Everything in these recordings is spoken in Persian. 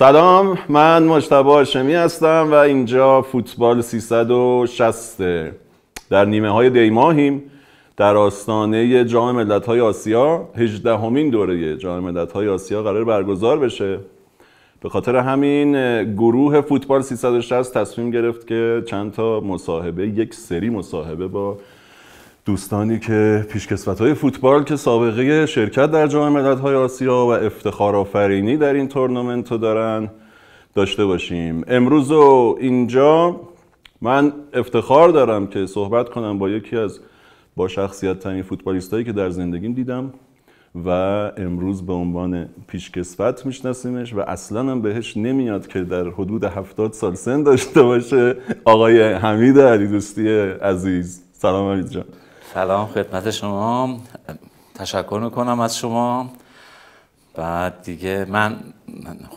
سلام من مجتبا هاشمی هستم و اینجا فوتبال 360 در نیمه های دیماهیم در آستانه جام ملت های آسیا 18 همین دوره جام ملت های آسیا قرار برگزار بشه به خاطر همین گروه فوتبال 360 تصمیم گرفت که چند تا مصاحبه یک سری مصاحبه با دوستانی که پیشکسوت های فوتبال که سابقه شرکت در جام های آسیا و افتخار آفرینی در این تورنمنت رو دارن داشته باشیم امروز و اینجا من افتخار دارم که صحبت کنم با یکی از با شخصیت ترین فوتبالیستایی که در زندگیم دیدم و امروز به عنوان پیشکسوت میشناسیمش و اصلا هم بهش نمیاد که در حدود هفتاد سال سن داشته باشه آقای حمید علی دوستی عزیز سلام علی جان سلام خدمت شما تشکر میکنم از شما بعد دیگه من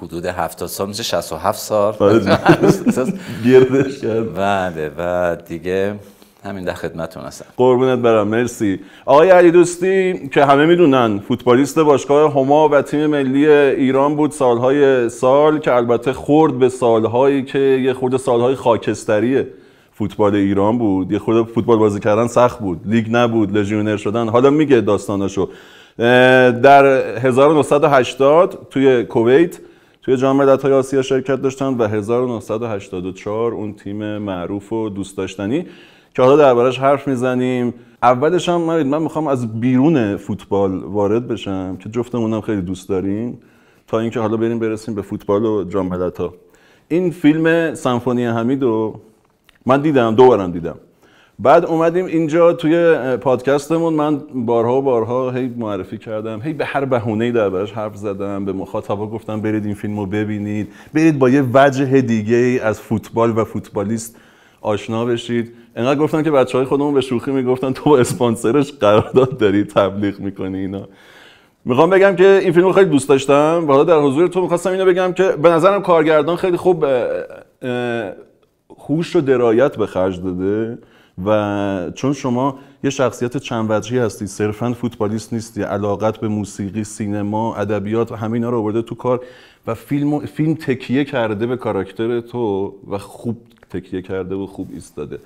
حدود 70 سال میشه 67 سال بله. گردش کرد بله و دیگه همین در خدمتون هستم قربونت برم مرسی آقای علی دوستی که همه میدونن فوتبالیست باشگاه هما و تیم ملی ایران بود سالهای سال که البته خورد به سالهایی که یه خورد سالهای خاکستریه فوتبال ایران بود یه خود فوتبال بازی کردن سخت بود لیگ نبود لژیونر شدن حالا میگه داستانشو. در 1980 توی کویت توی جام ملت‌های آسیا شرکت داشتن و 1984 اون تیم معروف و دوست داشتنی که حالا دربارش حرف میزنیم اولش هم من, من میخوام از بیرون فوتبال وارد بشم که جفتمونم خیلی دوست داریم تا اینکه حالا بریم برسیم به فوتبال و جام ملت‌ها این فیلم سمفونی حمید من دیدم دو بارم دیدم بعد اومدیم اینجا توی پادکستمون من بارها و بارها هی معرفی کردم هی به هر بهونه‌ای دربارش حرف زدم به مخاطبا گفتم برید این فیلمو ببینید برید با یه وجه دیگه از فوتبال و فوتبالیست آشنا بشید انقدر گفتم که بچه های خودمون به شوخی میگفتن تو اسپانسرش قرارداد داری تبلیغ میکنی اینا میخوام بگم که این فیلم خیلی دوست داشتم و حالا در حضور تو میخواستم اینو بگم که به نظرم کارگردان خیلی خوب خوش و درایت به خرج داده و چون شما یه شخصیت چند وجهی هستی صرفا فوتبالیست نیستی علاقت به موسیقی سینما ادبیات همه اینا رو آورده تو کار و فیلم فیلم تکیه کرده به کاراکتر تو و خوب تکیه کرده و خوب ایستاده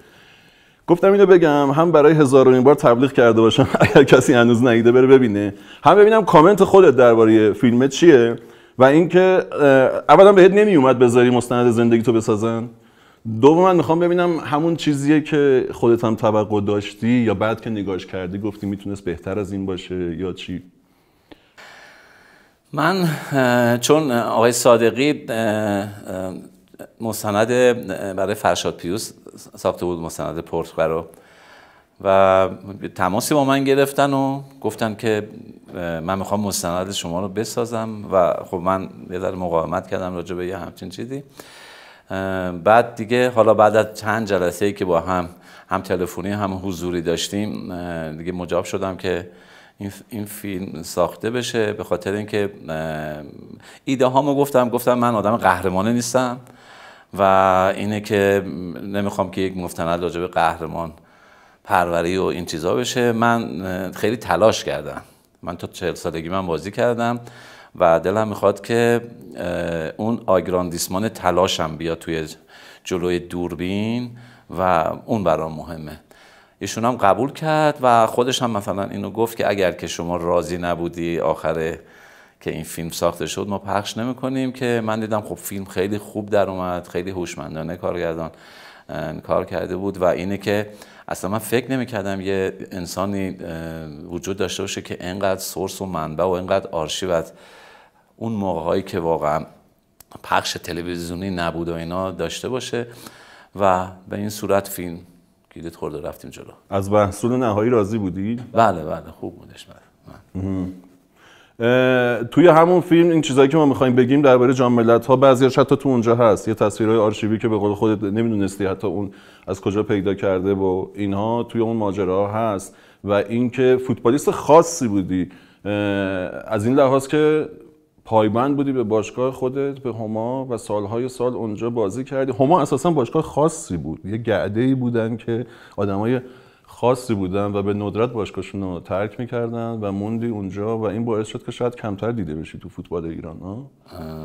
گفتم اینو بگم هم برای هزارمین بار تبلیغ کرده باشم اگر کسی هنوز ندیده بره ببینه هم ببینم کامنت خودت درباره فیلم چیه و اینکه اولا بهت نمیومد بذاری مستند زندگی تو بسازن دوم من میخوام ببینم همون چیزیه که خودت هم توقع داشتی یا بعد که نگاش کردی گفتی میتونست بهتر از این باشه یا چی؟ من چون آقای صادقی مستند برای فرشاد پیوس ساخته بود مستند پورت و تماسی با من گرفتن و گفتن که من میخوام مستند شما رو بسازم و خب من یه در مقاومت کردم راجع به یه همچین چیزی بعد دیگه حالا بعد از چند جلسه ای که با هم هم تلفنی هم حضوری داشتیم دیگه مجاب شدم که این فیلم ساخته بشه به خاطر اینکه ایده هامو گفتم گفتم من آدم قهرمانه نیستم و اینه که نمیخوام که یک مفتند راجب قهرمان پروری و این چیزا بشه من خیلی تلاش کردم من تا چهل سالگی من بازی کردم و دلم میخواد که اون آگراندیسمان تلاشم بیا توی جلوی دوربین و اون برام مهمه ایشون هم قبول کرد و خودش هم مثلا اینو گفت که اگر که شما راضی نبودی آخره که این فیلم ساخته شد ما پخش نمیکنیم که من دیدم خب فیلم خیلی خوب در اومد خیلی هوشمندانه کارگردان کار کرده بود و اینه که اصلا من فکر نمیکردم یه انسانی وجود داشته باشه که انقدر سورس و منبع و انقدر آرشیو از اون موقع که واقعا پخش تلویزیونی نبود و اینا داشته باشه و به این صورت فیلم گیدت خورده رفتیم جلو از محصول نهایی راضی بودی؟ بله بله خوب بودش بله, بله. توی همون فیلم این چیزایی که ما میخوایم بگیم درباره جام ملت ها حتی تو اونجا هست یه تصویرهای آرشیوی که به قول خودت نمیدونستی حتی اون از کجا پیدا کرده و اینها توی اون ماجرا هست و اینکه فوتبالیست خاصی بودی از این لحاظ که پایبند بودی به باشگاه خودت به هما و سالهای سال اونجا بازی کردی هما اساسا باشگاه خاصی بود یه گعده ای بودن که آدمای خاصی بودن و به ندرت باشگاهشون رو ترک میکردن و موندی اونجا و این باعث شد که شاید کمتر دیده بشی تو فوتبال ایران ها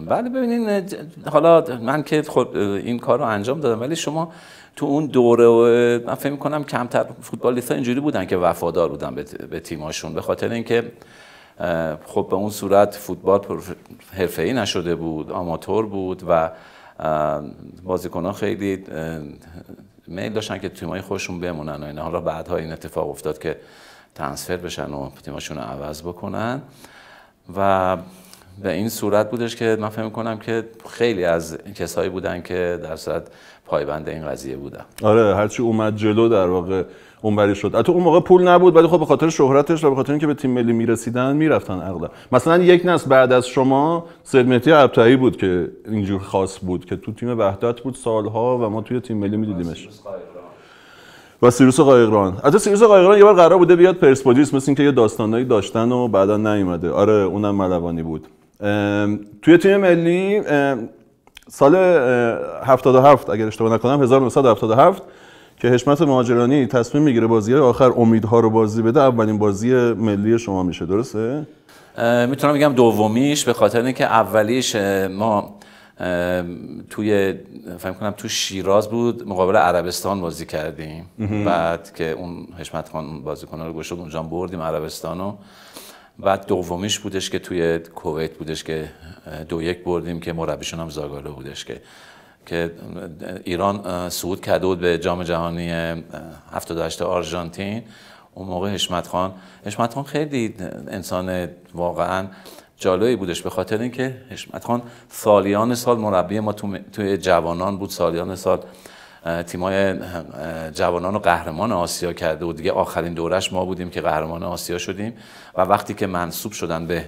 بله ببینین حالا من که خب، این کار رو انجام دادم ولی شما تو اون دوره و من فکر کمتر فوتبالیست اینجوری بودن که وفادار بودن به تیماشون به خاطر اینکه خب به اون صورت فوتبال ای نشده بود آماتور بود و بازیکنان خیلی میل داشتن که تیمای خوشون بمونن و اینا حالا بعدها این اتفاق افتاد که ترانسفر بشن و تیماشون رو عوض بکنن و به این صورت بودش که من فهم کنم که خیلی از کسایی بودن که در صورت پایبند این قضیه بودن آره هرچی اومد جلو در واقع اونوری شد البته اون موقع پول نبود ولی خب به خاطر شهرتش و به خاطر اینکه به تیم ملی میرسیدن میرفتن اغلب مثلا یک نسل بعد از شما مهدی ابتهایی بود که اینجور خاص بود که تو تیم وحدت بود سالها و ما توی تیم ملی میدیدیمش و سیروس قایقران حتی سیروس قایقران یه بار قرار بوده بیاد پرسپولیس مثل اینکه یه داستانایی داشتن و بعدا نیومده آره اونم ملوانی بود توی تیم ملی سال 77 اگر اشتباه نکنم 1977 که حشمت مهاجرانی تصمیم میگیره بازی آخر امیدها رو بازی بده اولین بازی ملی شما میشه درسته میتونم بگم دومیش به خاطر اینکه اولیش ما توی فهم کنم تو شیراز بود مقابل عربستان بازی کردیم بعد که اون حشمت خان بازیکنان رو گشت اونجا بردیم عربستان رو بعد دومیش بودش که توی کویت بودش که دو یک بردیم که مربیشون هم زاگالو بودش که که ایران صعود کرده بود به جام جهانی 78 آرژانتین اون موقع هشمت خان حشمت خان خیلی انسان واقعا جالبی بودش به خاطر اینکه حشمت خان سالیان سال مربی ما تو توی جوانان بود سالیان سال تیمای جوانان و قهرمان آسیا کرده و دیگه آخرین دورش ما بودیم که قهرمان آسیا شدیم و وقتی که منصوب شدن به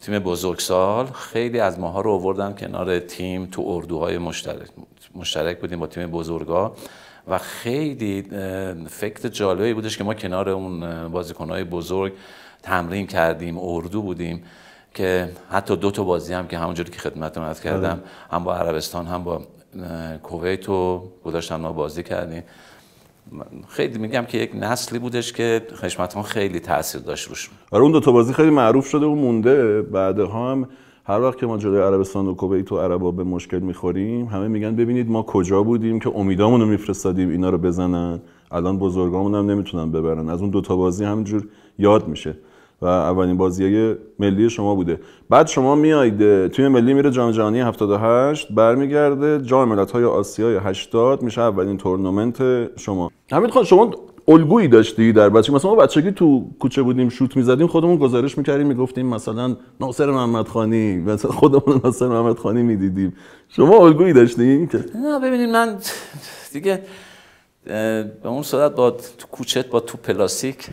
تیم بزرگسال خیلی از ماها رو آوردن کنار تیم تو اردوهای مشترک مشترک بودیم با تیم بزرگا و خیلی فکر جالبی بودش که ما کنار اون بازیکنهای بزرگ تمرین کردیم اردو بودیم که حتی دو تا بازی هم که همونجوری که خدمتتون عرض کردم آره. هم با عربستان هم با کویت و گذاشتن ما بازی کردیم خیلی میگم که یک نسلی بودش که خشمتان خیلی تاثیر داشت روش آره اون دو تا بازی خیلی معروف شده و مونده بعد هم هر وقت که ما جلوی عربستان و کویت و عربا به مشکل میخوریم همه میگن ببینید ما کجا بودیم که امیدامون رو میفرستادیم اینا رو بزنن الان بزرگامون هم نمیتونن ببرن از اون دوتا بازی همینجور یاد میشه و اولین بازی ملی شما بوده بعد شما میایید توی ملی میره جام جهانی 78 برمیگرده جام ملت‌های آسیای 80 میشه اولین تورنمنت شما حمید خان شما الگویی داشتی در بچگی مثلا ما بچگی تو کوچه بودیم شوت میزدیم خودمون گزارش میکردیم میگفتیم مثلا ناصر محمدخانی مثلا خودمون ناصر محمدخانی میدیدیم شما الگویی داشتی نه ببینید من دیگه به اون صورت با کوچت با تو پلاستیک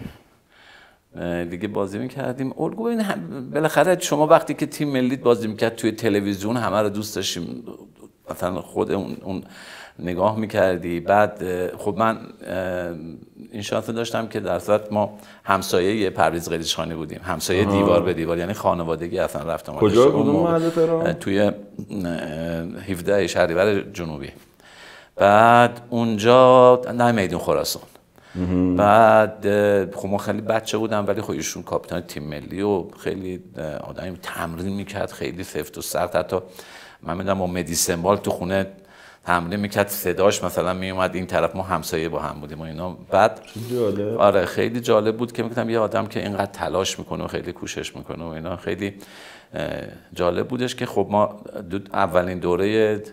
دیگه بازی میکردیم الگو ببین بالاخره شما وقتی که تیم ملی بازی میکرد توی تلویزیون همه رو دوست داشتیم مثلا خود اون, نگاه میکردی بعد خب من این شانس داشتم که در صورت ما همسایه یه پرویز خانه بودیم همسایه دیوار به دیوار یعنی خانوادگی اصلا رفتم کجا بودم توی 17 شهریور جنوبی بعد اونجا نه میدون خراسان بعد خب ما خیلی بچه بودم ولی خب ایشون کاپیتان تیم ملی و خیلی آدمی تمرین میکرد خیلی سفت و سخت حتی من میدونم با مدیسنبال تو خونه تمرین میکرد صداش مثلا میومد این طرف ما همسایه با هم بودیم و اینا بعد آره خیلی جالب بود که میگفتم یه آدم که اینقدر تلاش میکنه و خیلی کوشش میکنه و اینا خیلی جالب بودش که خب ما اولین دوره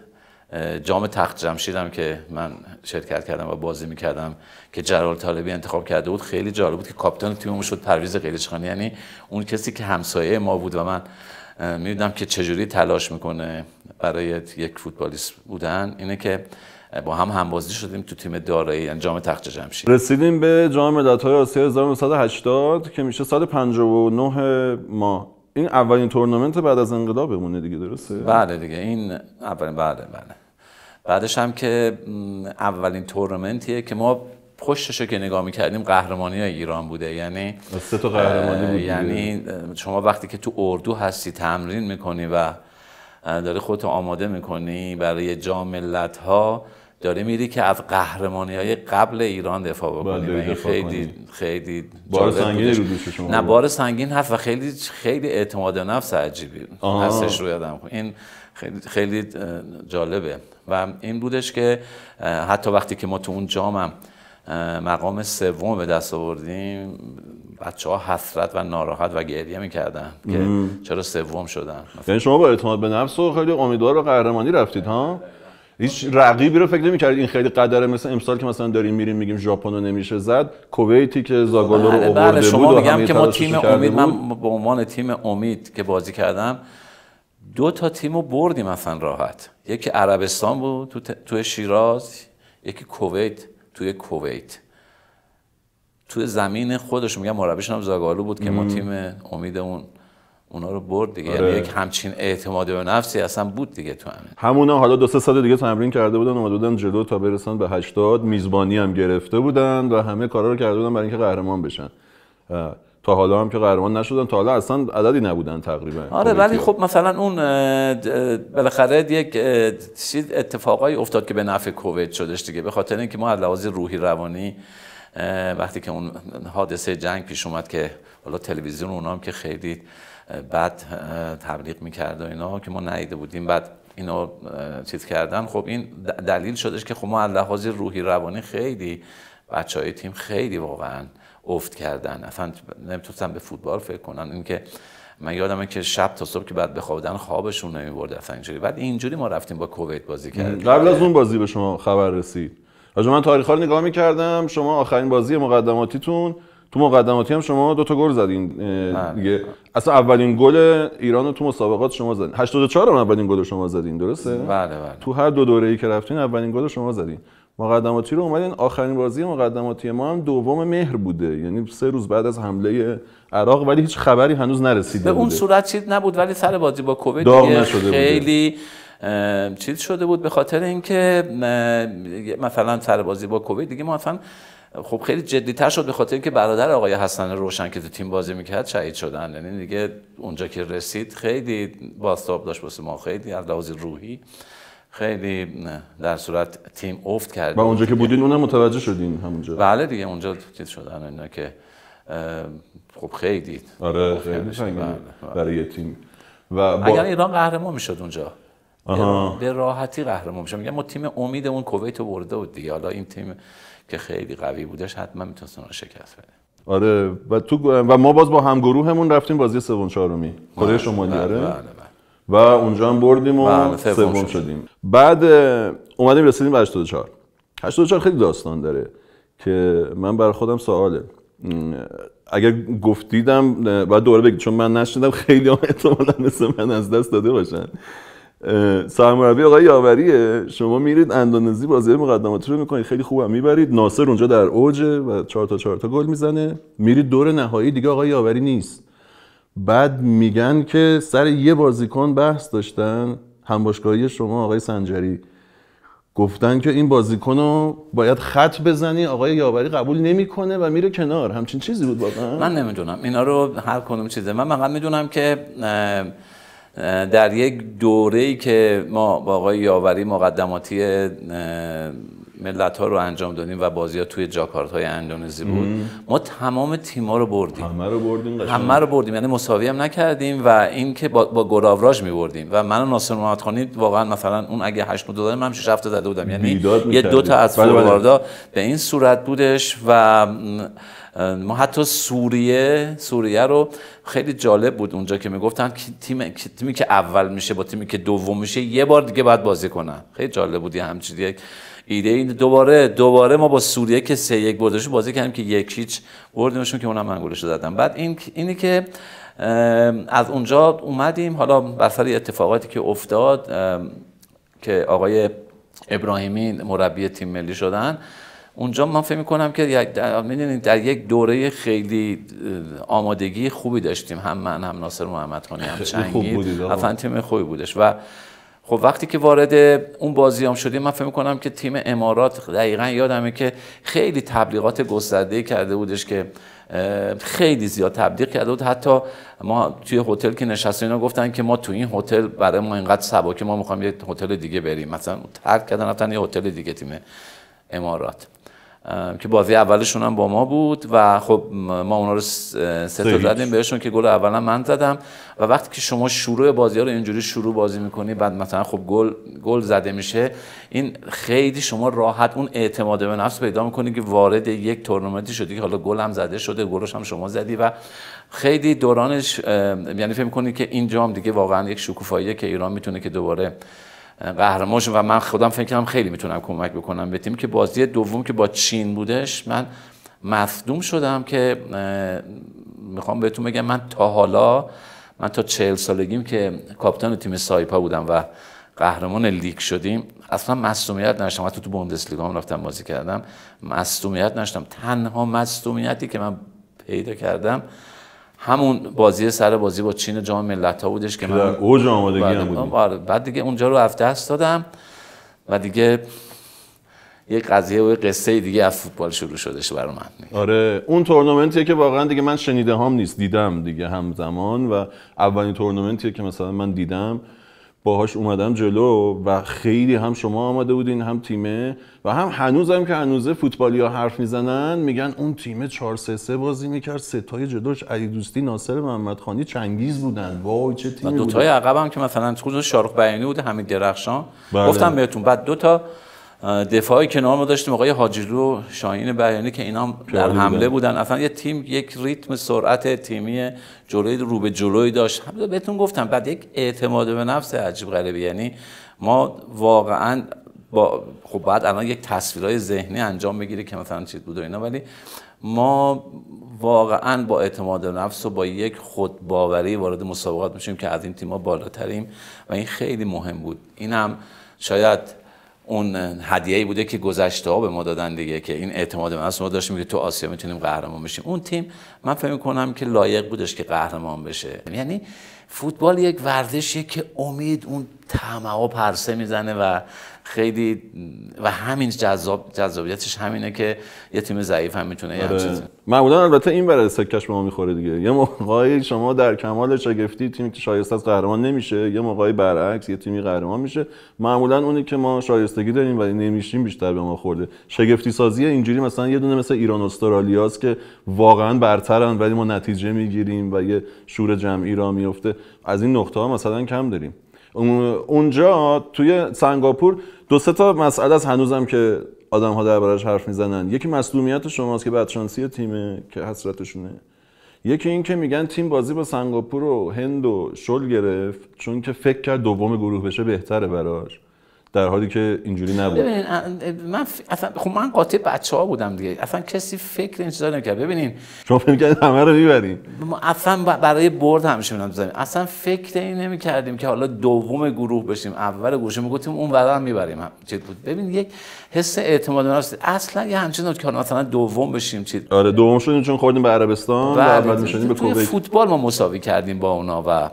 جام تخت هم که من شرکت کردم و بازی میکردم که جلال طالبی انتخاب کرده بود خیلی جالب بود که کاپیتان تیممون شد پرویز قلیچخانی یعنی اون کسی که همسایه ما بود و من میدونم که چجوری تلاش میکنه برای یک فوتبالیست بودن اینه که با هم همبازی شدیم تو تیم دارایی یعنی جام تخت جمشید رسیدیم به جام ملت‌های آسیا 1980 که میشه سال 59 ما این اولین تورنمنت بعد از انقلاب بمونه دیگه درسته بله دیگه این اولین بله بله بعدش هم که اولین تورنمنتیه که ما پشتش که نگاه میکردیم قهرمانی های ایران بوده یعنی سه تا قهرمانی بود یعنی شما وقتی که تو اردو هستی تمرین میکنی و داری خودتو آماده میکنی برای جام ها داری میری که از قهرمانی های قبل ایران دفاع بکنی بله، خیلی خیلی بار سنگین رو شما نه بار سنگین هست و خیلی خیلی اعتماد نفس عجیبی هستش رو یادم این خیلی جالبه و این بودش که حتی وقتی که ما تو اون جامم مقام سوم به دست آوردیم بچه حسرت و ناراحت و گریه میکردن که چرا سوم شدن یعنی شما با اعتماد به نفس و خیلی امیدوار و قهرمانی رفتید ها هیچ رقیبی رو فکر نمی‌کردید این خیلی قدره مثل امسال که مثلا داریم میریم میگیم ژاپن رو نمیشه زد کویتی که زاگالو رو بله، بله، آورده بود شما میگم که ما تیم امید من به عنوان تیم امید که بازی کردم دو تا تیم رو بردیم اصلا راحت یکی عربستان بود تو, شیراز یکی کویت توی کویت توی زمین خودش میگم مربیشون هم زاگالو بود که ما تیم امیدمون اونا رو برد دیگه یعنی آره. یک همچین اعتماد به نفسی اصلا بود دیگه تو همین همونا حالا دو سه سال دیگه تمرین کرده بودن اومده بودن جلو تا برسن به 80 میزبانی هم گرفته بودن و همه کارا رو کرده بودن برای اینکه قهرمان بشن تا حالا هم که قهرمان نشدن تا حالا اصلا عددی نبودن تقریبا آره ولی خب مثلا اون بالاخره یک اتفاقایی افتاد که به نفع کووید شدش دیگه به خاطر اینکه ما از لحاظ روحی روانی وقتی که اون حادثه جنگ پیش اومد که حالا تلویزیون اونام که خیلی بد تبلیغ میکرد و اینا که ما نایده بودیم بعد اینا چیز کردن خب این دلیل شدش که خب ما از لحاظ روحی روانی خیلی بچه تیم خیلی واقعاً افت کردن اصلا نمیتونستن به فوتبال فکر کنن اینکه من یادمه که شب تا صبح که بعد بخوابیدن خوابشون نمیبرد اصلا اینجوری بعد اینجوری ما رفتیم با کویت بازی کردیم قبل از اون بازی به شما خبر رسید از من تاریخ رو نگاه میکردم شما آخرین بازی مقدماتیتون تو مقدماتی هم شما دو تا گل زدین بله. دیگه اصلا اولین گل ایران رو تو مسابقات شما زدین 84 هم اولین گل شما زدین درسته بله بله تو هر دو دوره که رفتین اولین گل شما زدین مقدماتی رو اومدین آخرین بازی مقدماتی ما هم دوم مهر بوده یعنی سه روز بعد از حمله عراق ولی هیچ خبری هنوز نرسیده به اون صورت چیز نبود ولی سر بازی با کووید خیلی چیز شده بود به خاطر اینکه مثلا سر بازی با کووید دیگه ما اصلا خب خیلی تر شد به خاطر اینکه برادر آقای حسن روشن که تو تیم بازی میکرد شهید شدن یعنی دیگه اونجا که رسید خیلی باستاب داشت واسه ما خیلی از روحی خیلی در صورت تیم افت کردیم و اونجا که بودین اونم متوجه شدین همونجا بله دیگه اونجا چیز شدن اینا که خب خیلی دید آره خب خیلی برای یه تیم و با... اگر ایران قهرمان میشد اونجا به راحتی قهرمان میشد میگم ما تیم امید اون کویت رو برده بود دیگه حالا این تیم که خیلی قوی بودش حتما میتونستن رو شکست بده آره و تو و ما باز با همگروهمون رفتیم بازی سوم چهارمی کره بله، شمالی بله، آره بله، و اونجا هم بردیم و بله، سوم شدیم بعد اومدیم رسیدیم به 84 84 خیلی داستان داره که من برای خودم سواله اگر گفتیدم باید دوباره بگید چون من نشنیدم خیلی هم احتمالا مثل من از دست داده باشن سرمربی آقای یاوریه شما میرید اندونزی بازی مقدماتی رو میکنید خیلی خوبم میبرید ناصر اونجا در اوجه و چهار تا چهار تا گل میزنه میرید دور نهایی دیگه آقای یاوری نیست بعد میگن که سر یه بازیکن بحث داشتن همباشگاهی شما آقای سنجری گفتن که این بازیکن رو باید خط بزنی آقای یاوری قبول نمیکنه و میره کنار همچین چیزی بود واقعا من نمیدونم اینا رو هر کنوم چیزه من فقط میدونم که در یک دوره‌ای که ما با آقای یاوری مقدماتی ملت ها رو انجام دادیم و بازی ها توی جاکارت های اندونزی بود ما تمام تیم رو بردیم همه رو بردیم همه رو بردیم یعنی مساوی هم نکردیم و اینکه با, با گراوراج می بردیم و من ناصر محمد واقعا مثلا اون اگه 8 دادم من 6 داده بودم یعنی یه دو تا از بله، بله. فورواردا به این صورت بودش و ما حتی سوریه سوریه رو خیلی جالب بود اونجا که میگفتن تیم تیمی که اول میشه با تیمی که دوم میشه یه بار دیگه باید بازی کنن خیلی جالب بود یه همچین ایده این دوباره دوباره ما با سوریه که سه یک بردش بازی کردیم که یک هیچ بردیمشون که اونم من زدم بعد این اینی که از اونجا اومدیم حالا بر اتفاقاتی که افتاد که آقای ابراهیمی مربی تیم ملی شدن اونجا من فکر میکنم که در یک دوره خیلی آمادگی خوبی داشتیم هم من هم ناصر محمدخانی هم چنگی تیم خوبی بودش و خب وقتی که وارد اون بازی هم شدیم من فکر کنم که تیم امارات دقیقا یادمه که خیلی تبلیغات گسترده کرده بودش که خیلی زیاد تبلیغ کرده بود حتی ما توی هتل که نشسته اینا گفتن که ما تو این هتل برای ما اینقدر سباکه ما میخوایم یه هتل دیگه بریم مثلا ترک کردن رفتن یه هتل دیگه تیم امارات که بازی اولشون هم با ما بود و خب ما اونا رو سه تا زدیم بهشون که گل اولا من زدم و وقتی که شما شروع بازی ها رو اینجوری شروع بازی میکنی بعد مثلا خب گل گل زده میشه این خیلی شما راحت اون اعتماد به نفس پیدا میکنی که وارد یک تورنمنتی شدی که حالا گل هم زده شده گلش هم شما زدی و خیلی دورانش یعنی فکر میکنی که اینجا دیگه واقعا یک شکوفاییه که ایران میتونه که دوباره قهرمانشون و من خودم فکر کردم خیلی میتونم کمک بکنم به تیم که بازی دوم که با چین بودش من مصدوم شدم که میخوام بهتون بگم من تا حالا من تا چهل سالگیم که کاپیتان تیم سایپا بودم و قهرمان لیگ شدیم اصلا مصومیت نشتم حتی تو بوندسلیگا هم رفتم بازی کردم مصومیت نشتم تنها مصدومیتی که من پیدا کردم همون بازی سر بازی با چین جام ملت‌ها بودش که من اوج آمادگی هم آره، بعد دیگه اونجا رو از دست دادم و دیگه یه قضیه و یه قصه دیگه از فوتبال شروع شدش برای من آره اون تورنمنتیه که واقعا دیگه من شنیده هم نیست دیدم دیگه همزمان و اولین تورنمنتیه که مثلا من دیدم باهاش اومدم جلو و خیلی هم شما آمده بودین هم تیمه و هم هنوزم که هنوزه فوتبالی ها حرف میزنن میگن اون تیمه 4 3 3 بازی میکرد ستای جلوش علی دوستی ناصر محمدخانی چنگیز بودن وای چه و دو تای عقبم که مثلا خود شارخ بیانی بود همین درخشان بله. گفتم بهتون بعد دو تا دفاعی کنار ما داشتیم آقای حاجیلو و شاهین بیانی که اینا در حمله بودن اصلا یه تیم یک ریتم سرعت تیمی جلوی رو به جلوی داشت بهتون گفتم بعد یک اعتماد به نفس عجیب غریبی یعنی ما واقعا با خب بعد الان یک تصویرای ذهنی انجام بگیره که مثلا چیز بود و اینا ولی ما واقعا با اعتماد به نفس و با یک خودباوری وارد مسابقات میشیم که از این تیم‌ها بالاتریم و این خیلی مهم بود اینم شاید اون هدیه ای بوده که گذشته ها به ما دادن دیگه که این اعتماد من ما داشتیم که تو آسیا میتونیم قهرمان بشیم اون تیم من فکر کنم که لایق بودش که قهرمان بشه یعنی فوتبال یک ورزشیه که امید اون تمه و پرسه میزنه و خیلی و همین جذاب جذابیتش همینه که یه تیم ضعیف هم میتونه یه آره. چیزی معمولا البته این برای سکش به ما میخوره دیگه یه موقعی شما در کمال شگفتی تیمی که شایسته از قهرمان نمیشه یه موقعی برعکس یه تیمی قهرمان میشه معمولا اونی که ما شایستگی داریم و نمیشیم بیشتر به ما خورده شگفتی سازی اینجوری مثلا یه دونه مثل ایران استرالیاست که واقعا برترن ولی ما نتیجه میگیریم و یه شور جمعی را میفته از این نقطه ها مثلا کم داریم اونجا توی سنگاپور دو سه تا مسئله از هنوزم که آدم ها دربارش حرف میزنن یکی مصدومیت شماست که بدشانسی تیمه که حسرتشونه یکی این که میگن تیم بازی با سنگاپور و هند و شل گرفت چون که فکر کرد دوم گروه بشه بهتره براش در حالی که اینجوری نبود ببینین من ف... اصلا خب من قاطع بچه ها بودم دیگه اصلا کسی فکر این چیزا نمیکرد ببینین شما فکر می‌کردید همه رو ما اصلا برای برد همیشه می‌نام زمین اصلا فکر این نمی‌کردیم که حالا دوم گروه بشیم اول گروه شیم گفتیم اون ورا هم میبریم بود ببین یک حس اعتماد به نفس اصلا یه همچین بود که مثلا دوم بشیم چی؟ آره دوم شدیم چون خوردیم به عربستان و بله. اول می‌شدیم به کویت فوتبال ما مساوی کردیم با اونا و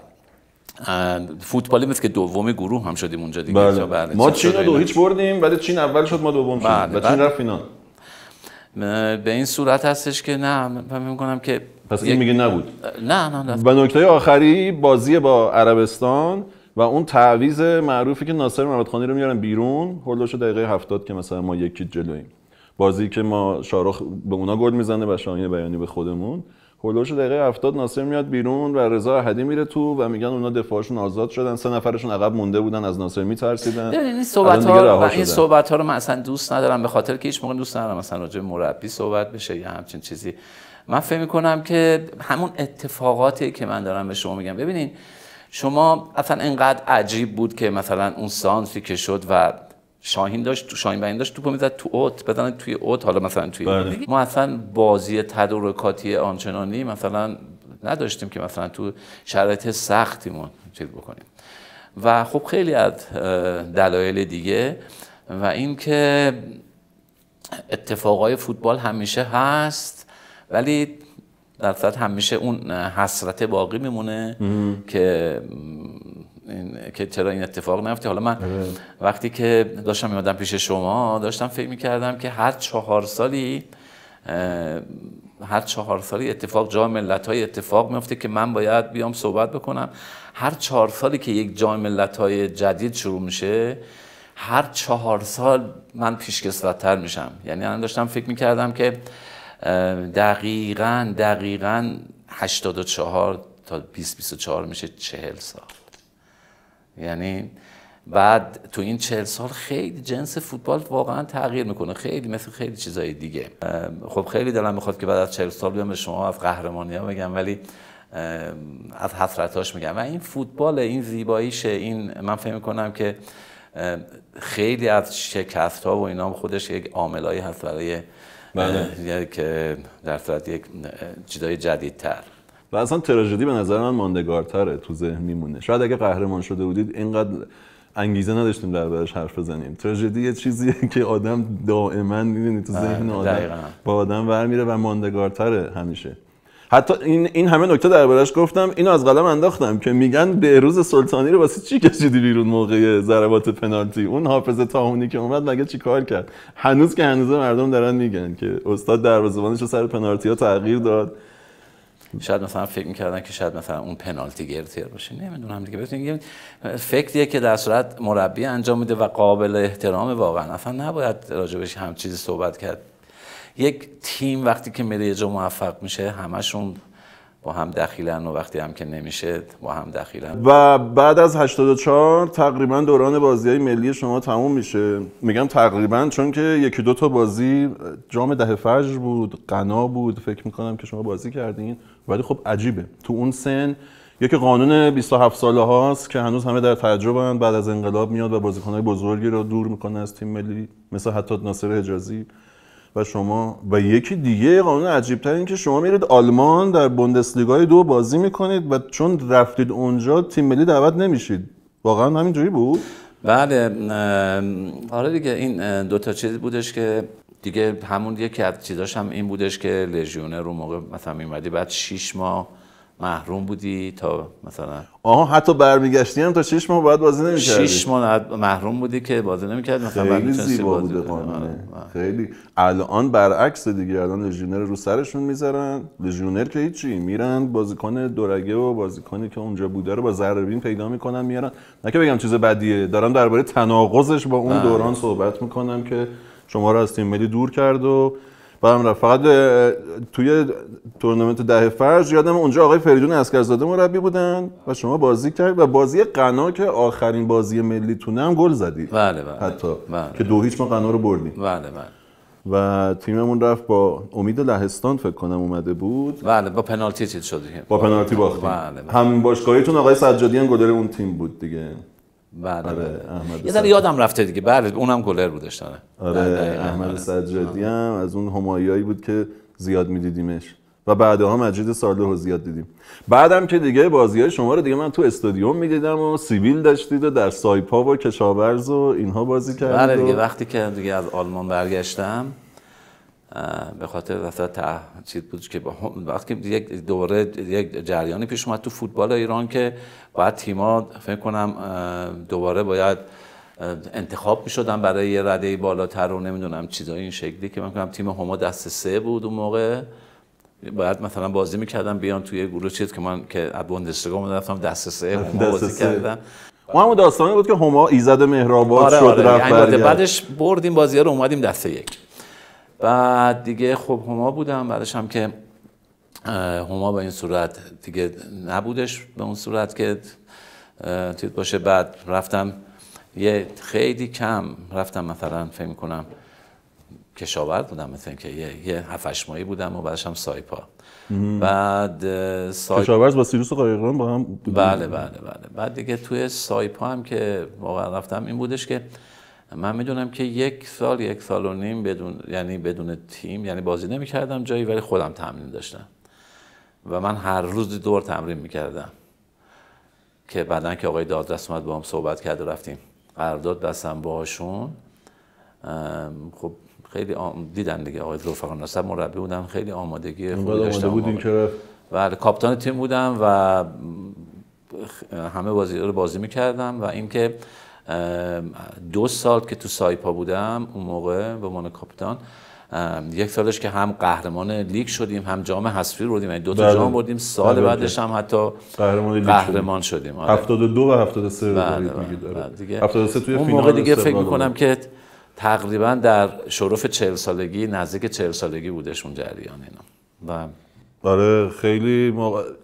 فوتبالی که دوم گروه هم شدیم اونجا دیگه بله. بله. ما چین رو دو هیچ بردیم ولی چین اول شد ما دوم شدیم بله، و چین بله. رفت فینال به این صورت هستش که نه من میکنم که پس این میگه نبود نه نه نه و نکته آخری بازی با عربستان و اون تعویز معروفی که ناصر محمدخانی رو میارن بیرون هولوش دقیقه هفتاد که مثلا ما یکی جلویم بازی که ما شارخ به اونا گل میزنه و شاهین بیانی به خودمون هولوش دقیقه 70 ناصر میاد بیرون و رضا احدی میره تو و میگن اونا دفاعشون آزاد شدن سه نفرشون عقب مونده بودن از ناصر میترسیدن ببینید این صحبت ها این صحبت ها رو من اصلا دوست ندارم به خاطر که هیچ موقع دوست ندارم مثلا راجع مربی صحبت بشه یا همچین چیزی من فکر کنم که همون اتفاقاتی که من دارم به شما میگم ببینین شما اصلا اینقدر عجیب بود که مثلا اون سانسی که شد و شاهین داشت تو شاهین داشت توپو میزد تو اوت بدن توی اوت حالا مثلا توی بله. ما اصلا بازی تدارکاتی آنچنانی مثلا نداشتیم که مثلا تو شرایط سختیمون چیز بکنیم و خب خیلی از دلایل دیگه و اینکه اتفاقای فوتبال همیشه هست ولی در همیشه اون حسرت باقی میمونه که این که چرا این اتفاق نیفتی حالا من آره. وقتی که داشتم میمدم پیش شما داشتم فکر میکردم که هر چهار سالی هر چهار سالی اتفاق جای ملت های اتفاق میفته که من باید بیام صحبت بکنم هر چهار سالی که یک جای ملت های جدید شروع میشه هر چهار سال من پیشکسوتتر میشم یعنی من داشتم فکر میکردم که دقیقا دقیقا 84 تا 20 24 میشه 40 سال یعنی بعد تو این چهل سال خیلی جنس فوتبال واقعا تغییر میکنه خیلی مثل خیلی چیزای دیگه خب خیلی دلم میخواد که بعد از چهل سال بیام به شما از قهرمانی ها بگم ولی از حسرتاش میگم و این فوتبال این زیباییشه این من فکر میکنم که خیلی از شکست ها و اینا خودش یک عاملایی هست برای بله. یک در صورت یک چیزای جدیدتر و اصلا تراژدی به نظر من ماندگارتره تو ذهن میمونه شاید اگه قهرمان شده بودید اینقدر انگیزه نداشتیم دربارش حرف بزنیم تراژدی یه چیزیه که آدم دائما میبینی تو ذهن آدم با آدم ورمیره و ماندگارتره همیشه حتی این, این همه نکته دربارش گفتم اینو از قلم انداختم که میگن به روز سلطانی رو واسه چی کشیدی بیرون موقع ضربات پنالتی اون حافظ تاهونی که اومد مگه چی کار کرد هنوز که هنوز مردم دارن میگن که استاد دروازه‌بانش سر پنالتی تغییر داد شاید مثلا فکر میکردن که شاید مثلا اون پنالتی گرتیر باشه نمیدونم دیگه فکر فکریه که در صورت مربی انجام میده و قابل احترام واقعا اصلا نباید راجبش هم چیزی صحبت کرد یک تیم وقتی که میره یه موفق میشه همشون با هم دخیلن و وقتی هم که نمیشه با هم دخیلن و بعد از 84 تقریبا دوران بازی های ملی شما تموم میشه میگم تقریبا چون که یکی دو تا بازی جام ده فجر بود قنا بود فکر میکنم که شما بازی کردین ولی خب عجیبه تو اون سن یکی قانون 27 ساله هاست که هنوز همه در تجربه بعد از انقلاب میاد و بازیکنهای بزرگی رو دور میکنه از تیم ملی مثل حتی ناصر حجازی و شما و یکی دیگه قانون عجیب ترین که شما میرید آلمان در بوندسلیگای دو بازی میکنید و چون رفتید اونجا تیم ملی دعوت نمیشید واقعا همینجوری بود بله آره دیگه این دو تا چیز بودش که دیگه همون یکی از چیزاش هم این بودش که لژیونر رو موقع مثلا میمدی بعد 6 ماه محروم بودی تا مثلا آها حتی برمیگشتی هم تا 6 ماه باید بازی نمیکردی شیش ماه محروم بودی که بازی نمیکردی مثلا خیلی زیبا بوده قانونه آره، آره. خیلی الان برعکس دیگه الان لژیونر رو سرشون میذارن لژیونر که هیچی میرن بازیکن دورگه و بازیکنی که اونجا بوده رو با ذره پیدا میکنن میارن نه که بگم چیز بدیه دارم درباره تناقضش با اون بله. دوران صحبت میکنم که شما رو از تیم ملی دور کرد و بعدم رفت فقط توی تورنمنت ده فرج یادم اونجا آقای فریدون اسکرزاده مربی بودن و شما بازی کرد و بازی قنا که آخرین بازی ملیتونه هم گل زدی بله بله, بله. حتی بله. که دو هیچ ما قنا رو بردیم بله بله و تیممون رفت با امید لهستان فکر کنم اومده بود بله با پنالتی چیز شدیم با پنالتی باختیم بله, بله. باشگاهیتون آقای سجادی هم اون تیم بود دیگه بله،, آره، بله احمد یه ذره یادم رفته دیگه بله اونم گلر بودش آره, بله، آره احمد سجادی هم از اون همایایی بود که زیاد میدیدیمش و بعدها مجید ساله رو زیاد دیدیم بعدم که دیگه بازی های شما رو دیگه من تو استادیوم میدیدم و سیویل داشتید و در سایپا و کشاورز و اینها بازی بله کردید بله دیگه وقتی که دیگه از آلمان برگشتم به خاطر وسط تا بود که با... وقتی یک دوره یک جریانی پیش اومد تو فوتبال ایران که باید تیما فکر کنم دوباره باید انتخاب می برای یه رده بالاتر رو نمیدونم چیزای این شکلی که من کنم تیم هما دست سه بود اون موقع باید مثلا بازی میکردم بیان توی گروه چیز که من که بوندسلیگا دفتم دست سه هما بازی کردم ما همون داستانی بود که هما ایزد مهرآباد آره شد آره. یعنی رفت بعدش بردیم بازی رو اومدیم دست یک بعد دیگه خب هما بودم بعدش هم که هما به این صورت دیگه نبودش به اون صورت که تیت باشه بعد رفتم یه خیلی کم رفتم مثلا فکر کنم کشاور بودم مثلا که یه, هفتش ماهی بودم و بعدش هم سایپا بعد سایپا کشاورز با سیروس قایقران با هم بله بله بله بعد دیگه توی سایپا هم که واقعا رفتم این بودش که من میدونم که یک سال یک سال و نیم بدون یعنی بدون تیم یعنی بازی نمیکردم جایی ولی خودم تمرین داشتم و من هر روز دور تمرین میکردم که بعدا که آقای دادرس اومد با هم صحبت کرد و رفتیم قرارداد بستم باهاشون خب خیلی آم... دیدن دیگه آقای رفقا نصب مربی بودم خیلی آمادگی خوبی داشتم بودین که بله کاپیتان تیم بودم و همه بازی رو بازی میکردم و اینکه دو سال که تو سایپا بودم اون موقع به عنوان کاپیتان یک سالش که هم قهرمان لیگ شدیم هم جام حذفی رو بردیم یعنی دو تا بله. جام بردیم سال بلده. بعدش بله. هم حتی قهرمان لیگ قهرمان شدیم 72 آره. و 73 بله، آره. دیگه 73 توی اون موقع دیگه فکر می‌کنم که تقریبا در شرف 40 سالگی نزدیک 40 سالگی بودش اون جریان اینا و آره خیلی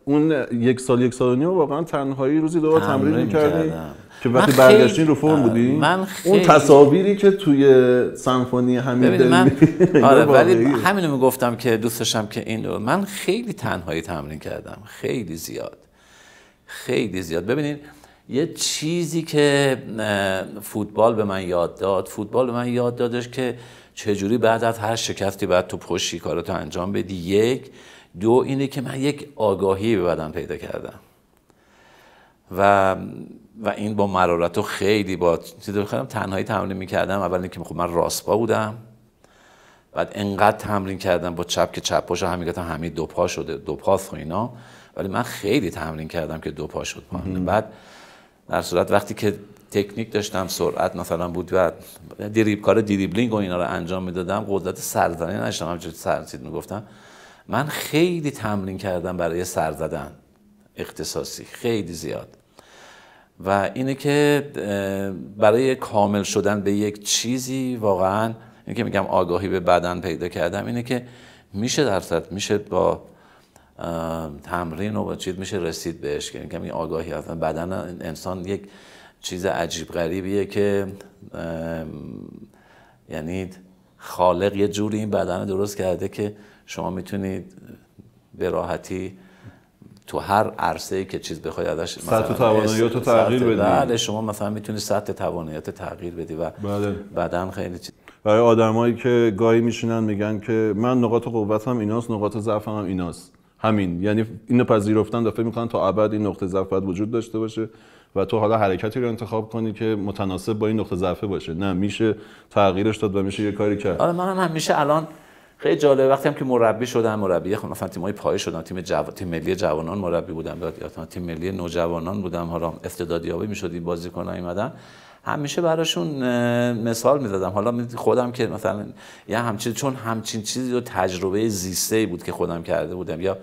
اون یک سال یک سال و واقعا تنهایی روزی دوبار تمرین میکردی که وقتی برگشتین رو فرم بودی آره، من اون تصاویری که توی سمفونی همین دل من... آره ولی همینو میگفتم که دوستشم که که رو... من خیلی تنهایی تمرین کردم خیلی زیاد خیلی زیاد ببینید یه چیزی که فوتبال به من یاد داد فوتبال به من یاد دادش که چجوری بعد از هر شکستی بعد تو پشتی کارتو انجام بدی یک دو اینه که من یک آگاهی به بدن پیدا کردم و و این با مرارت و خیلی با چیز خودم تنهایی تمرین میکردم اول اینکه خب من راسپا بودم بعد انقدر تمرین کردم با چپ که چپ پاشو هم همین دو پا شده دو پاس و اینا ولی من خیلی تمرین کردم که دو پا شد بعد در صورت وقتی که تکنیک داشتم سرعت مثلا بود و دریب کار دریبلینگ و اینا رو انجام میدادم قدرت سرزنی نشتم همچنین سرسید میگفتم من خیلی تمرین کردم برای سر زدن اختصاصی خیلی زیاد و اینه که برای کامل شدن به یک چیزی واقعا اینکه که میگم آگاهی به بدن پیدا کردم اینه که میشه صد میشه با تمرین و با چیز میشه رسید بهش یعنی که این آگاهی از بدن انسان یک چیز عجیب غریبیه که یعنی خالق یه جوری این بدن درست کرده که شما میتونید به راحتی تو هر عرصه که چیز بخوای ازش تو تواناییاتو تغییر بدی بله شما مثلا میتونی سطح تواناییات تغییر بدی و بله. خیلی چیز برای آدمایی که گاهی میشینن میگن که من نقاط قوتم ایناست نقاط ضعفم هم ایناست همین یعنی اینو پذیرفتن دفعه میکنن تا ابد این نقطه ضعف باید وجود داشته باشه و تو حالا حرکتی رو انتخاب کنی که متناسب با این نقطه ضعف باشه نه میشه تغییرش داد و میشه یه کاری کرد آره من همیشه الان خیلی جالبه وقتی هم که مربی شدم مربی خب مثلا تیم‌های پایه شدم تیم جو... تیم ملی جوانان مربی بودم یا تیم ملی نوجوانان بودم حالا استعدادیابی می‌شد این بازیکن‌ها می‌آمدن همیشه براشون مثال میزدم حالا خودم که مثلا یه همچین چون همچین چیزی رو تجربه زیسته بود که خودم کرده بودم یا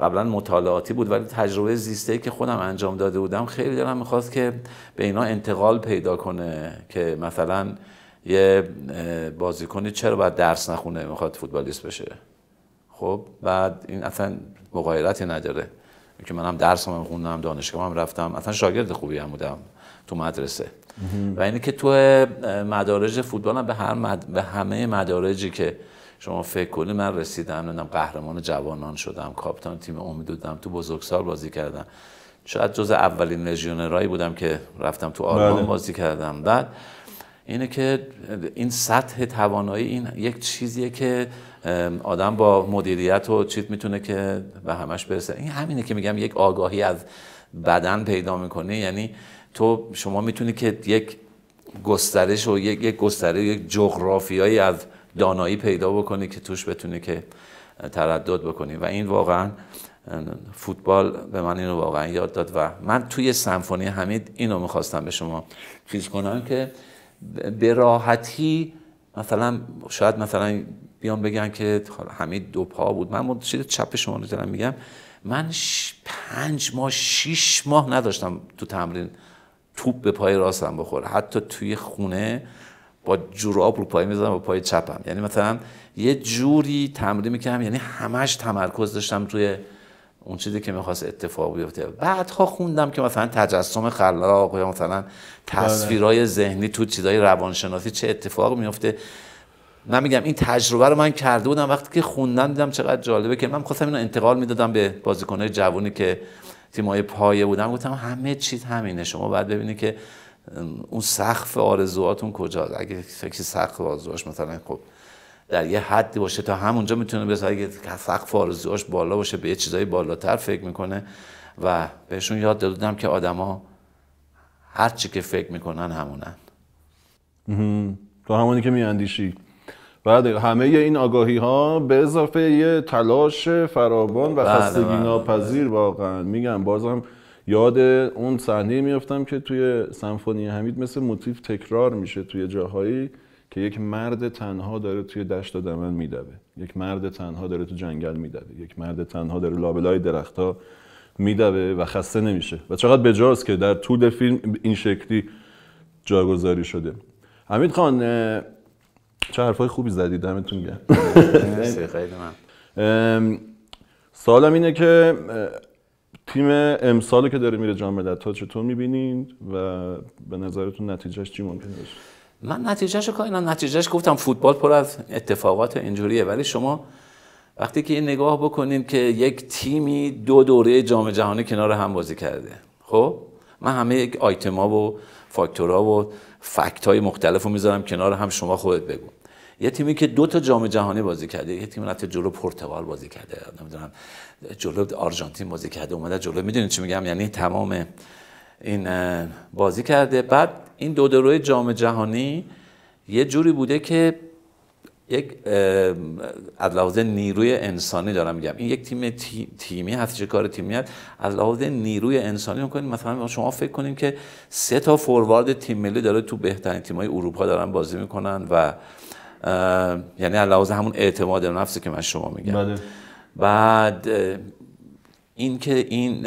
قبلا مطالعاتی بود ولی تجربه زیسته که خودم انجام داده بودم خیلی دلم میخواست که به اینا انتقال پیدا کنه که مثلا یه کنی چرا باید درس نخونه میخواد فوتبالیست بشه خب بعد این اصلا مقایرتی نداره که منم درس هم خوندم دانشگاه هم رفتم اصلا شاگرد خوبی هم بودم تو مدرسه و اینه که تو مدارج فوتبال هم به, هر به همه مدارجی که شما فکر کنید من رسیدم نمیدونم قهرمان جوانان شدم کاپیتان تیم امید بودم تو بزرگسال بازی کردم شاید جز اولین لژیونرایی بودم که رفتم تو آلمان بله. بازی کردم بعد اینه که این سطح توانایی این یک چیزیه که آدم با مدیریت و چیت میتونه که به همش برسه این همینه که میگم یک آگاهی از بدن پیدا میکنه یعنی تو شما میتونی که یک گسترش و یک, یک گستره یک جغرافیایی از دانایی پیدا بکنی که توش بتونی که تردد بکنی و این واقعا فوتبال به من اینو واقعا یاد داد و من توی سمفونی حمید اینو میخواستم به شما چیز کنم که به راحتی مثلا شاید مثلا بیان بگم که خب همه دو پا بود من مدشید چپ شما رو میگم من پنج ماه شیش ماه نداشتم تو تمرین توپ به پای راستم بخوره حتی توی خونه با جوراب رو پای میزدم و پای چپم یعنی مثلا یه جوری تمرین میکنم یعنی همش تمرکز داشتم توی اون چیزی که میخواست اتفاق بیفته بعدها خوندم که مثلا تجسم خلاق یا مثلا تصویرهای بله. ذهنی تو چیزای روانشناسی چه اتفاق میفته من میگم این تجربه رو من کرده بودم وقتی که خوندم دیدم چقدر جالبه که من خواستم اینو انتقال میدادم به بازیکنهای جوانی که تیمای پایه بودن گفتم همه چیز همینه شما باید ببینید که اون سقف آرزوهاتون کجاست اگه فکر سقف آرزوهاش مثلا خب در یه حدی باشه تا همونجا میتونه بس که سقف آرزوهاش بالا باشه به یه چیزای بالاتر فکر میکنه و بهشون یاد دادم که آدما هر چی که فکر میکنن همونن تو همونی که میاندیشی بعد بله، همه این آگاهی ها به اضافه یه تلاش فراوان و بله، خستگی ناپذیر بله، واقعا میگم بازم یاد اون صحنه میافتم که توی سمفونی حمید مثل موتیف تکرار میشه توی جاهایی که یک مرد تنها داره توی دشت و دمن میدوه یک مرد تنها داره تو جنگل میدوه یک مرد تنها داره لابلای درختها میدوه و خسته نمیشه و چقدر بجاست که در طول فیلم این شکلی جاگذاری شده حمید خان چه حرفای خوبی زدید دمتون گرم خیلی اینه که تیم امسال که داره میره جام ملت‌ها چطور می‌بینید و به نظرتون نتیجهش چی ممکنه باشه من نتیجهش رو اینا نتیجهش گفتم فوتبال پر از اتفاقات اینجوریه ولی شما وقتی که این نگاه بکنیم که یک تیمی دو دوره جام جهانی کنار هم بازی کرده خب من همه یک آیتما و فاکتورا و فکت های مختلف رو میذارم کنار هم شما خودت بگو یه تیمی که دو تا جام جهانی بازی کرده یه تیم رفته جلو پرتغال بازی کرده نمیدونم جلو آرژانتین بازی کرده اومده جلو میدونید چی میگم یعنی تمام این بازی کرده بعد این دو دروی جام جهانی یه جوری بوده که یک از لحاظ نیروی انسانی دارم میگم این یک تیم تیمی هست کار تیمی هست از لحاظ نیروی انسانی میکنید مثلا شما فکر کنیم که سه تا فوروارد تیم ملی داره تو بهترین تیمای اروپا دارن بازی میکنن و یعنی از لحاظ همون اعتماد نفسی که من شما میگم بله. بعد اینکه این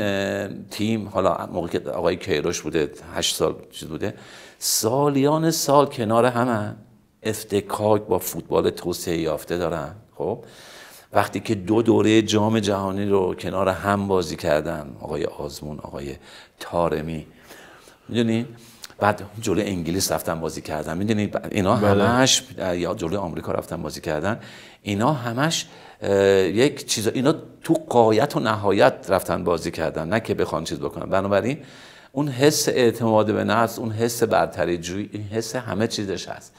تیم حالا موقع که آقای کیروش بوده هشت سال چیز بوده سالیان سال کنار هم افتکاک با فوتبال توسعه یافته دارن خب وقتی که دو دوره جام جهانی رو کنار هم بازی کردن آقای آزمون آقای تارمی میدونین بعد جلو انگلیس رفتن بازی کردن میدونید اینا بله. همش یا جلو آمریکا رفتن بازی کردن اینا همش یک چیز اینا تو قایت و نهایت رفتن بازی کردن نه که بخوان چیز بکنن بنابراین اون حس اعتماد به نفس اون حس برتری جوی، این حس همه چیزش هست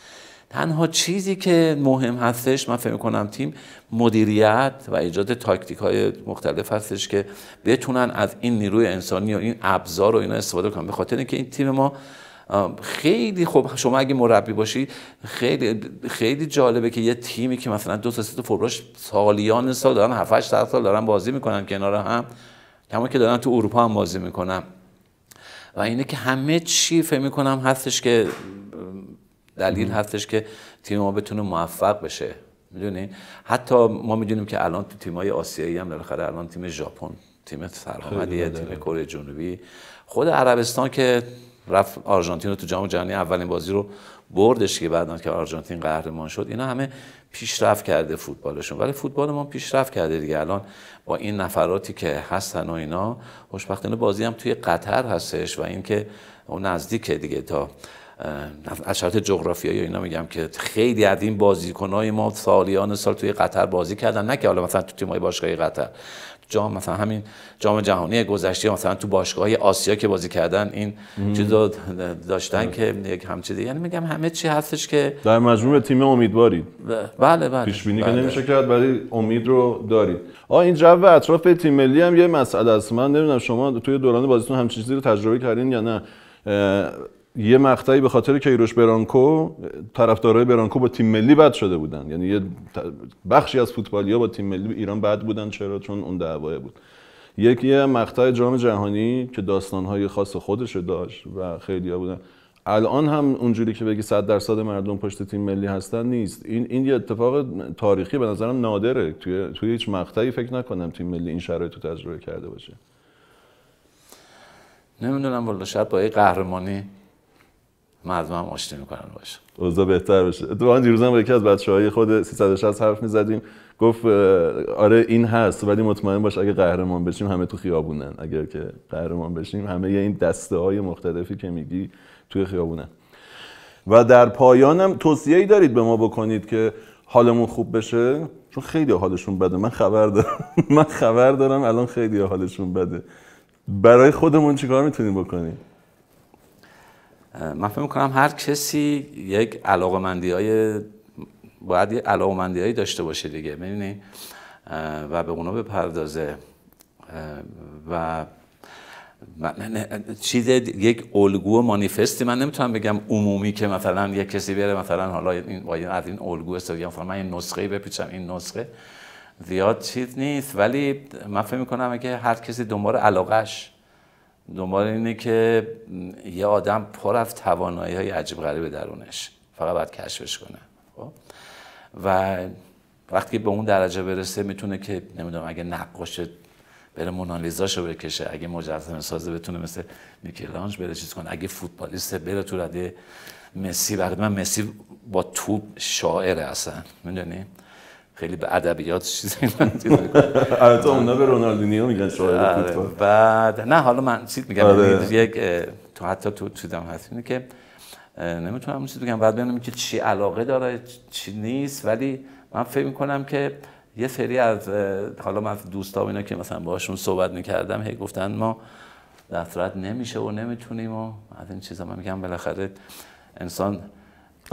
تنها چیزی که مهم هستش من فکر کنم تیم مدیریت و ایجاد تاکتیک های مختلف هستش که بتونن از این نیروی انسانی و این ابزار رو اینا استفاده کنن به خاطر اینکه این تیم ما خیلی خب شما اگه مربی باشی خیلی خیلی جالبه که یه تیمی که مثلا دو سه تا فوتبالش سالیان سال دارن 7 8 سال دارن بازی میکنن کنار هم کما که دارن تو اروپا هم بازی میکنن و اینه که همه چی فکر میکنم هستش که دلیل هستش که تیم ما بتونه موفق بشه میدونین حتی ما میدونیم که الان تو تیمای آسیایی هم بالاخره الان تیم ژاپن تیم سرآمدیه تیم کره جنوبی خود عربستان که رفت آرژانتین رو تو جام جهانی اولین بازی رو بردش که بعد که آرژانتین قهرمان شد اینا همه پیشرفت کرده فوتبالشون ولی فوتبال ما پیشرفت کرده دیگه الان با این نفراتی که هستن و اینا خوشبختانه بازی هم توی قطر هستش و اینکه اون نزدیکه دیگه تا از شرط جغرافیایی اینا میگم که خیلی از این بازیکنهای ما سالیان سال توی قطر بازی کردن نه که حالا مثلا تو تیمای باشگاهی قطر جام مثلا همین جام جهانی گذشته مثلا تو باشگاه آسیا که بازی کردن این چیزا داشتن که یک همچیزی یعنی میگم همه چی هستش که در مجموع تیم امیدوارید بله بله, بله. پیش که بله. نمیشه کرد ولی امید رو دارید آ این جو اطراف تیم ملی هم یه مسئله است من نمیدونم شما توی دوران بازیتون همچین چیزی رو تجربه کردین یا نه یه مقطعی به خاطر کیروش برانکو طرفدارای برانکو با تیم ملی بد شده بودن یعنی یه بخشی از فوتبالیا با تیم ملی ایران بد بودن چرا چون اون دعواه بود یک یه مقطع جام جهانی که داستانهای خاص خودش داشت و خیلی بودن الان هم اونجوری که بگی 100 درصد مردم پشت تیم ملی هستن نیست این این یه اتفاق تاریخی به نظرم نادره توی توی هیچ مقطعی فکر نکنم تیم ملی این شرایط رو تجربه کرده باشه نمیدونم والا شاید با یه قهرمانی مردم هم آشتی میکنن باشه اوضاع بهتر بشه آن دیروز هم با یکی از بچه‌های خود 360 حرف میزدیم گفت آره این هست ولی مطمئن باش اگه قهرمان بشیم همه تو خیابونن اگر که قهرمان بشیم همه این دسته های مختلفی که میگی توی خیابونن و در پایانم توصیه ای دارید به ما بکنید که حالمون خوب بشه چون خیلی حالشون بده من خبر دارم من خبر دارم الان خیلی حالشون بده برای خودمون چیکار میتونیم بکنیم من فکر میکنم هر کسی یک علاقه های باید یک علاقه داشته باشه دیگه ببینید و به اونا بپردازه و چیز یک الگو مانیفستی من نمیتونم بگم عمومی که مثلا یک کسی بره مثلا حالا این این از این الگو فر من این نسخه بپیچم این نسخه زیاد چیز نیست ولی من فکر میکنم اگه هر کسی دنبال علاقش دنبال اینه که یه آدم پر از توانایی های عجیب غریب درونش فقط باید کشفش کنه خب؟ و وقتی به اون درجه برسه میتونه که نمیدونم اگه نقاش بره مونالیزاشو بکشه اگه مجسمه سازه، بتونه مثل میکلانج بره چیز کنه اگه فوتبالیست بره تو رده مسی وقتی من مسی با توپ شاعره اصلا میدونی خیلی به ادبیات چیزی البته اونا به رونالدینیو میگن شاعر آره، فوتبال بعد نه حالا من چیز میگم یک یعنی آره. تو حتی تو دام هست اینه که نمیتونم چیزی بگم بعد ببینم که چی علاقه داره چی نیست ولی من فکر میکنم که یه سری از حالا من دوستا اینا که مثلا باهاشون صحبت میکردم هی گفتن ما در نمیشه و نمیتونیم و از این چیزا من میگم بالاخره انسان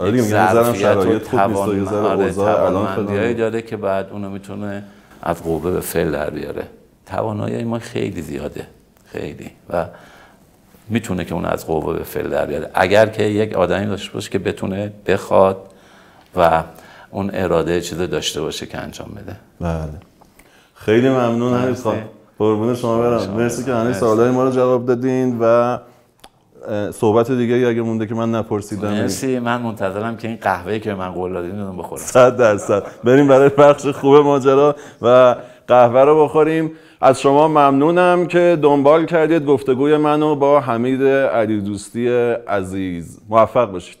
آره دیگه میگم شرایط خوب نیست آره، داره که بعد اونو میتونه از قوه به فعل در بیاره توانایی ما خیلی زیاده خیلی و میتونه که اون از قوه به فعل در بیاره اگر که یک آدمی داشته باشه که بتونه بخواد و اون اراده چیز داشته باشه که انجام بده بله خیلی ممنون حریف قربون شما برم مرسی که همین سوالای ما رو جواب دادین و صحبت دیگه اگه مونده که من نپرسیدم مرسی من منتظرم که این قهوه‌ای که من قول دادین رو بخورم 100 درصد بریم برای بخش خوب ماجرا و قهوه رو بخوریم از شما ممنونم که دنبال کردید گفتگوی منو با حمید علی دوستی عزیز موفق باشید